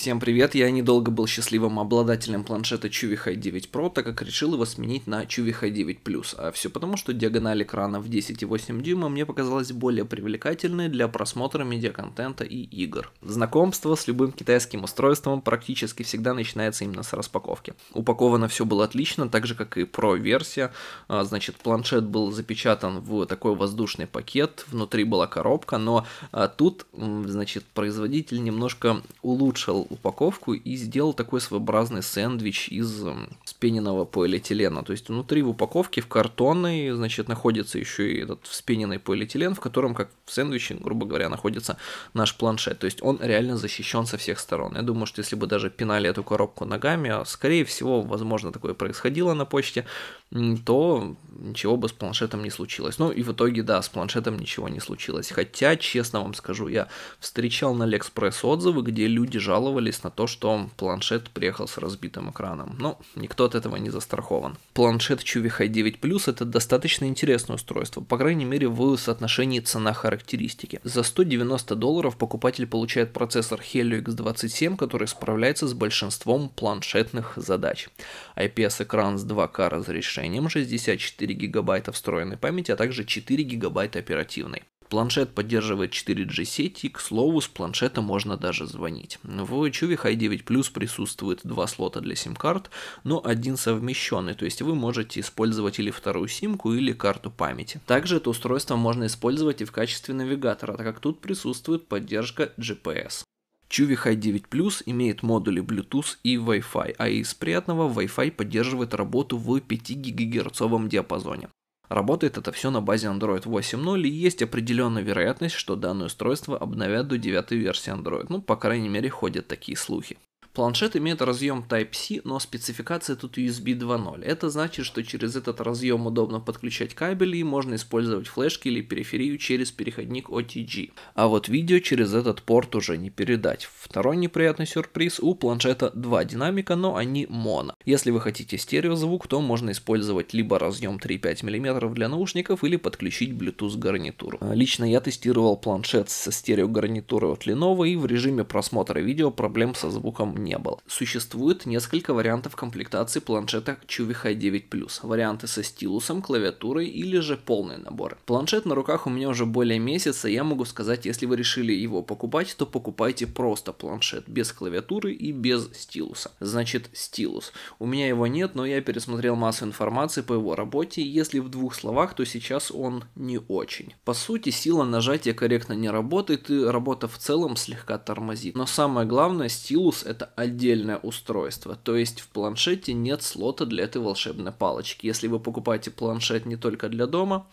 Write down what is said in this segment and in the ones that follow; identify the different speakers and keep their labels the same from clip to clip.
Speaker 1: Всем привет, я недолго был счастливым обладателем планшета Chewy High 9 Pro, так как решил его сменить на Chewy High 9 Plus, а все потому, что диагональ экрана в 10,8 дюйма мне показалась более привлекательной для просмотра медиаконтента и игр. Знакомство с любым китайским устройством практически всегда начинается именно с распаковки. Упаковано все было отлично, так же как и Pro версия, а, значит планшет был запечатан в такой воздушный пакет, внутри была коробка, но а, тут, значит, производитель немножко улучшил упаковку и сделал такой своеобразный сэндвич из вспененного эм, полиэтилена. То есть внутри в упаковке в картонной, значит, находится еще и этот вспененный полиэтилен, в котором, как в сэндвиче, грубо говоря, находится наш планшет. То есть он реально защищен со всех сторон. Я думаю, что если бы даже пинали эту коробку ногами, а скорее всего, возможно, такое происходило на почте, то ничего бы с планшетом не случилось. Ну и в итоге, да, с планшетом ничего не случилось. Хотя, честно вам скажу, я встречал на Алиэкспресс отзывы, где люди жаловались жаловались на то, что планшет приехал с разбитым экраном. Но ну, никто от этого не застрахован. Планшет Чувихай 9 Plus это достаточно интересное устройство, по крайней мере в соотношении цена-характеристики. За 190 долларов покупатель получает процессор Helio X27, который справляется с большинством планшетных задач. IPS-экран с 2К разрешением, 64 гигабайта встроенной памяти, а также 4 гигабайта оперативной. Планшет поддерживает 4G сети, к слову, с планшета можно даже звонить. В Чувих hi 9 Plus присутствует два слота для сим-карт, но один совмещенный, то есть вы можете использовать или вторую симку, или карту памяти. Также это устройство можно использовать и в качестве навигатора, так как тут присутствует поддержка GPS. Чуви Hi 9 Plus имеет модули Bluetooth и Wi-Fi, а из приятного Wi-Fi поддерживает работу в 5 ГГц диапазоне. Работает это все на базе Android 8.0 и есть определенная вероятность, что данное устройство обновят до девятой версии Android. Ну, по крайней мере, ходят такие слухи. Планшет имеет разъем Type-C, но спецификация тут USB 2.0. Это значит, что через этот разъем удобно подключать кабели и можно использовать флешки или периферию через переходник OTG. А вот видео через этот порт уже не передать. Второй неприятный сюрприз, у планшета два динамика, но они моно. Если вы хотите стереозвук, то можно использовать либо разъем 3,5 мм для наушников, или подключить Bluetooth гарнитуру. А, лично я тестировал планшет со стереогарнитурой от Lenovo и в режиме просмотра видео проблем со звуком не было. Существует несколько вариантов комплектации планшета Чувиха 9+. Plus: Варианты со стилусом, клавиатурой или же полный набор. Планшет на руках у меня уже более месяца, я могу сказать, если вы решили его покупать, то покупайте просто планшет, без клавиатуры и без стилуса. Значит, стилус. У меня его нет, но я пересмотрел массу информации по его работе, если в двух словах, то сейчас он не очень. По сути, сила нажатия корректно не работает и работа в целом слегка тормозит. Но самое главное, стилус это отдельное устройство. То есть в планшете нет слота для этой волшебной палочки. Если вы покупаете планшет не только для дома,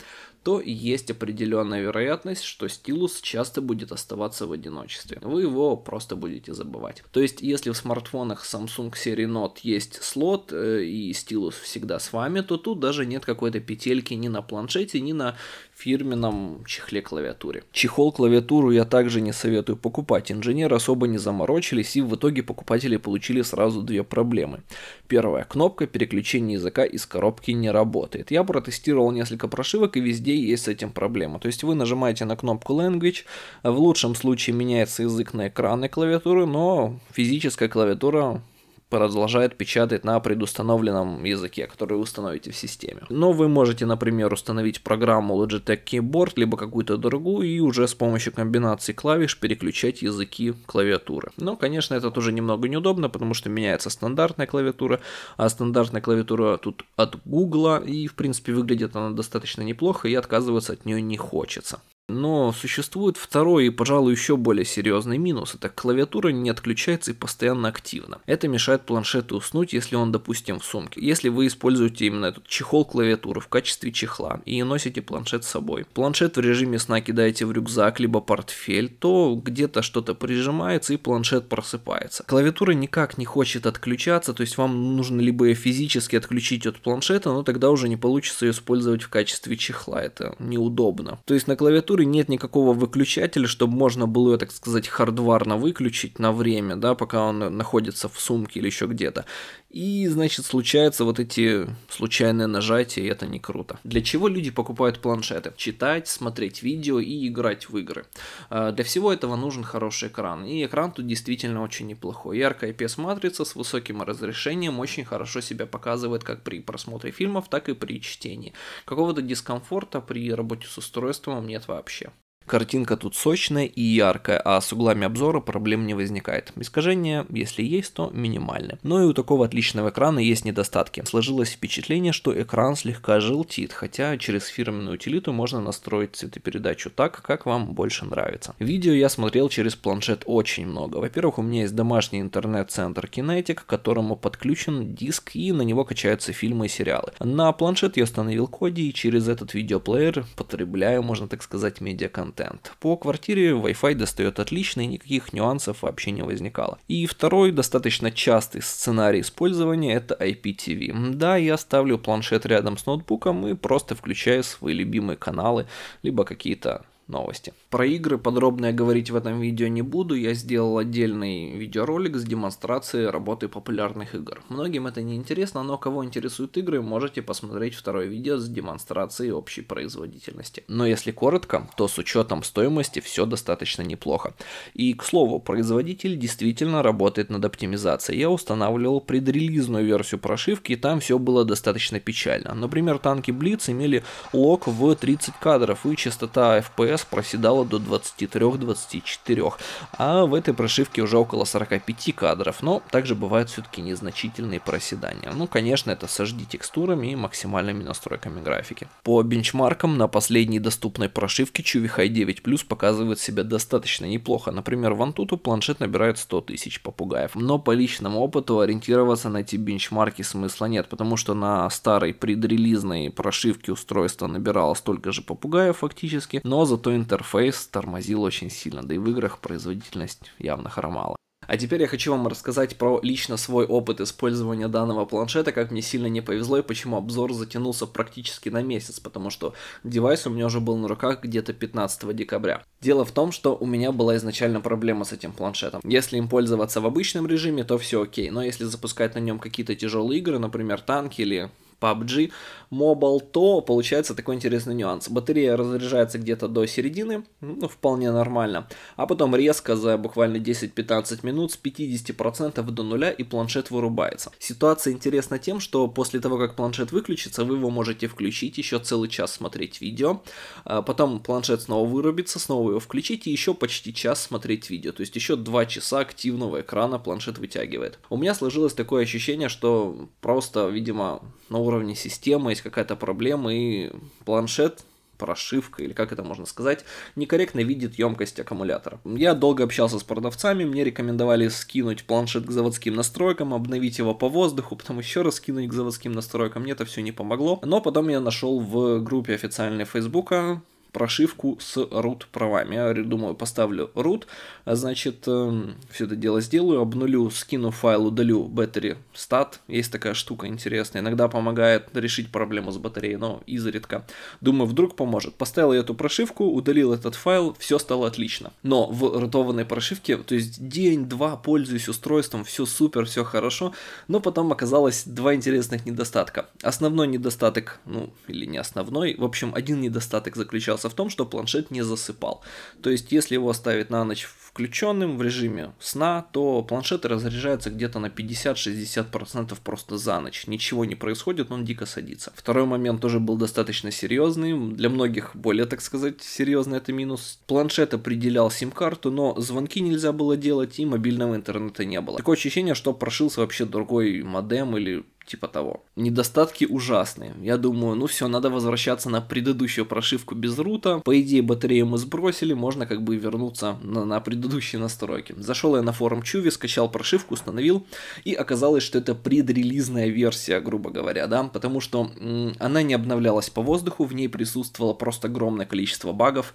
Speaker 1: то есть определенная вероятность, что стилус часто будет оставаться в одиночестве. Вы его просто будете забывать. То есть, если в смартфонах Samsung серии Note есть слот э, и стилус всегда с вами, то тут даже нет какой-то петельки ни на планшете, ни на фирменном чехле клавиатуре. Чехол клавиатуру я также не советую покупать. Инженеры особо не заморочились и в итоге покупатели получили сразу две проблемы. Первая кнопка переключения языка из коробки не работает. Я протестировал несколько прошивок и везде есть с этим проблема. То есть вы нажимаете на кнопку Language, в лучшем случае меняется язык на экраны клавиатуры, но физическая клавиатура продолжает печатать на предустановленном языке, который вы установите в системе. Но вы можете, например, установить программу Logitech Keyboard, либо какую-то другую, и уже с помощью комбинации клавиш переключать языки клавиатуры. Но, конечно, это тоже немного неудобно, потому что меняется стандартная клавиатура, а стандартная клавиатура тут от Google, и, в принципе, выглядит она достаточно неплохо, и отказываться от нее не хочется. Но существует второй и, пожалуй, еще более серьезный минус. Это клавиатура не отключается и постоянно активна. Это мешает планшету уснуть, если он, допустим, в сумке. Если вы используете именно этот чехол клавиатуры в качестве чехла и носите планшет с собой. Планшет в режиме сна кидаете в рюкзак, либо портфель, то где-то что-то прижимается и планшет просыпается. Клавиатура никак не хочет отключаться, то есть вам нужно либо ее физически отключить от планшета, но тогда уже не получится ее использовать в качестве чехла. Это неудобно. То есть на клавиатуре клавиатуры нет никакого выключателя, чтобы можно было ее, так сказать, хардварно выключить на время, да, пока он находится в сумке или еще где-то. И, значит, случаются вот эти случайные нажатия, и это не круто. Для чего люди покупают планшеты? Читать, смотреть видео и играть в игры. А, для всего этого нужен хороший экран. И экран тут действительно очень неплохой. Яркая IPS-матрица с высоким разрешением очень хорошо себя показывает как при просмотре фильмов, так и при чтении. Какого-то дискомфорта при работе с устройством нет вообще. Картинка тут сочная и яркая, а с углами обзора проблем не возникает. Искажения, если есть, то минимальны. Но и у такого отличного экрана есть недостатки. Сложилось впечатление, что экран слегка желтит, хотя через фирменную утилиту можно настроить цветопередачу так, как вам больше нравится. Видео я смотрел через планшет очень много. Во-первых, у меня есть домашний интернет-центр Kinetic, к которому подключен диск и на него качаются фильмы и сериалы. На планшет я установил коди и через этот видеоплеер потребляю, можно так сказать, медиаконтент контент. По квартире Wi-Fi достает отлично и никаких нюансов вообще не возникало. И второй достаточно частый сценарий использования это IPTV. Да, я ставлю планшет рядом с ноутбуком и просто включаю свои любимые каналы, либо какие-то новости. Про игры подробно я говорить в этом видео не буду, я сделал отдельный видеоролик с демонстрацией работы популярных игр. Многим это не интересно, но кого интересуют игры, можете посмотреть второе видео с демонстрацией общей производительности. Но если коротко, то с учетом стоимости все достаточно неплохо. И к слову, производитель действительно работает над оптимизацией. Я устанавливал предрелизную версию прошивки, и там все было достаточно печально. Например, танки Blitz имели лог в 30 кадров и частота FPS FPS проседала до 23-24, а в этой прошивке уже около 45 кадров, но также бывают все-таки незначительные проседания. Ну, конечно, это с HD текстурами и максимальными настройками графики. По бенчмаркам на последней доступной прошивке Chewy High 9 Plus показывает себя достаточно неплохо. Например, в Antutu планшет набирает 100 тысяч попугаев. Но по личному опыту ориентироваться на эти бенчмарки смысла нет, потому что на старой предрелизной прошивке устройство набирало столько же попугаев фактически, но зато зато интерфейс тормозил очень сильно, да и в играх производительность явно хромала. А теперь я хочу вам рассказать про лично свой опыт использования данного планшета, как мне сильно не повезло и почему обзор затянулся практически на месяц, потому что девайс у меня уже был на руках где-то 15 декабря. Дело в том, что у меня была изначально проблема с этим планшетом. Если им пользоваться в обычном режиме, то все окей, но если запускать на нем какие-то тяжелые игры, например танки или PUBG Mobile, то получается такой интересный нюанс. Батарея разряжается где-то до середины, ну, вполне нормально, а потом резко за буквально 10-15 минут с 50% до нуля и планшет вырубается. Ситуация интересна тем, что после того, как планшет выключится, вы его можете включить, еще целый час смотреть видео, а потом планшет снова вырубится, снова его включить и еще почти час смотреть видео, то есть еще 2 часа активного экрана планшет вытягивает. У меня сложилось такое ощущение, что просто, видимо, на уровне системы есть какая-то проблема, и планшет прошивка, или как это можно сказать, некорректно видит емкость аккумулятора. Я долго общался с продавцами, мне рекомендовали скинуть планшет к заводским настройкам, обновить его по воздуху, потом еще раз скинуть к заводским настройкам, мне это все не помогло. Но потом я нашел в группе официальной Фейсбука прошивку с root правами. Я думаю, поставлю root, а, значит, эм, все это дело сделаю, обнулю, скину файл, удалю battery stat. Есть такая штука интересная, иногда помогает решить проблему с батареей, но изредка. Думаю, вдруг поможет. Поставил я эту прошивку, удалил этот файл, все стало отлично. Но в ротованной прошивке, то есть день-два пользуюсь устройством, все супер, все хорошо, но потом оказалось два интересных недостатка. Основной недостаток, ну или не основной, в общем, один недостаток заключался заключается в том, что планшет не засыпал. То есть, если его оставить на ночь включенным в режиме сна, то планшеты разряжаются где-то на 50-60% просто за ночь. Ничего не происходит, он дико садится. Второй момент тоже был достаточно серьезный. Для многих более, так сказать, серьезный это минус. Планшет определял сим-карту, но звонки нельзя было делать и мобильного интернета не было. Такое ощущение, что прошился вообще другой модем или типа того. Недостатки ужасные. Я думаю, ну все, надо возвращаться на предыдущую прошивку без рута. По идее, батарею мы сбросили, можно как бы вернуться на, на предыдущие настройки. Зашел я на форум Чуви, скачал прошивку, установил, и оказалось, что это предрелизная версия, грубо говоря, да, потому что м- она не обновлялась по воздуху, в ней присутствовало просто огромное количество багов,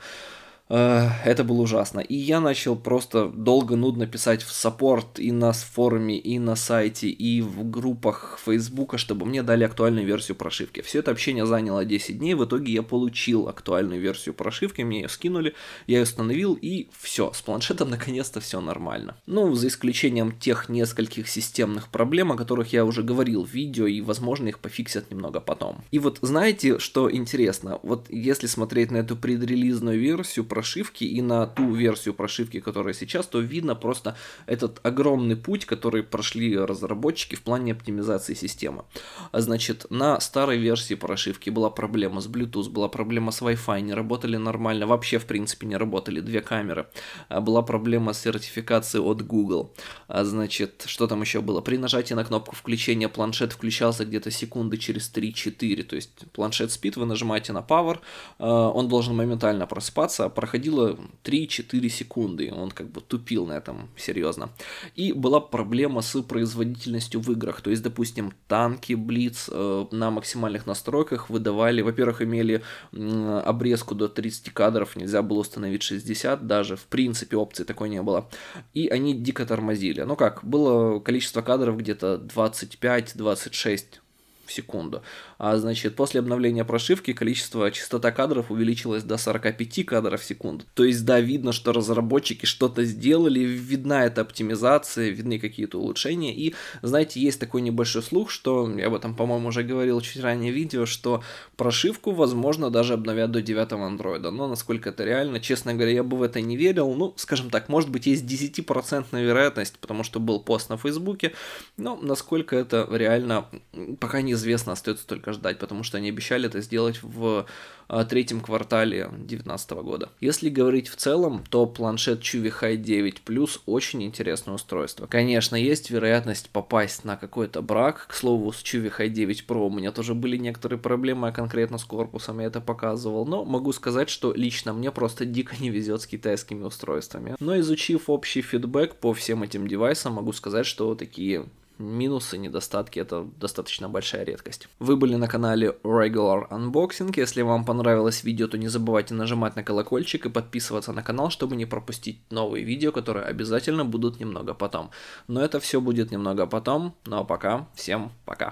Speaker 1: Э, это было ужасно. И я начал просто долго, нудно писать в саппорт и на форуме, и на сайте, и в группах Фейсбука, чтобы мне дали актуальную версию прошивки. Все это общение заняло 10 дней, в итоге я получил актуальную версию прошивки, мне ее скинули, я ее установил, и все, с планшетом наконец-то все нормально. Ну, за исключением тех нескольких системных проблем, о которых я уже говорил в видео, и, возможно, их пофиксят немного потом. И вот знаете, что интересно? Вот если смотреть на эту предрелизную версию, прошивки и на ту версию прошивки, которая сейчас, то видно просто этот огромный путь, который прошли разработчики в плане оптимизации системы. Значит, на старой версии прошивки была проблема с Bluetooth, была проблема с Wi-Fi, не работали нормально, вообще в принципе не работали две камеры. А была проблема с сертификацией от Google. А, значит, что там еще было? При нажатии на кнопку включения планшет включался где-то секунды через 3-4, то есть планшет спит, вы нажимаете на Power, а, он должен моментально проспаться, а проходило 3-4 секунды, он как бы тупил на этом серьезно. И была проблема с производительностью в играх, то есть, допустим, танки Блиц э, на максимальных настройках выдавали, во-первых, имели обрезку до 30 кадров, нельзя было установить 60, даже в принципе опции такой не было, и они дико тормозили. Ну как, было количество кадров где-то 25-26 в секунду а значит, после обновления прошивки количество частота кадров увеличилась до 45 кадров в секунду. То есть, да, видно, что разработчики что-то сделали, видна эта оптимизация, видны какие-то улучшения. И, знаете, есть такой небольшой слух, что, я об этом, по-моему, уже говорил чуть ранее в видео, что прошивку, возможно, даже обновят до 9 андроида. Но насколько это реально, честно говоря, я бы в это не верил. Ну, скажем так, может быть, есть 10% вероятность, потому что был пост на Фейсбуке. Но насколько это реально, пока неизвестно, остается только ждать, потому что они обещали это сделать в э, третьем квартале 2019 года. Если говорить в целом, то планшет Chewy High 9 Plus очень интересное устройство. Конечно, есть вероятность попасть на какой-то брак. К слову, с Chewy High 9 Pro у меня тоже были некоторые проблемы, а конкретно с корпусом я это показывал, но могу сказать, что лично мне просто дико не везет с китайскими устройствами. Но изучив общий фидбэк по всем этим девайсам, могу сказать, что такие минусы, недостатки, это достаточно большая редкость. Вы были на канале Regular Unboxing, если вам понравилось видео, то не забывайте нажимать на колокольчик и подписываться на канал, чтобы не пропустить новые видео, которые обязательно будут немного потом. Но это все будет немного потом, ну а пока, всем пока.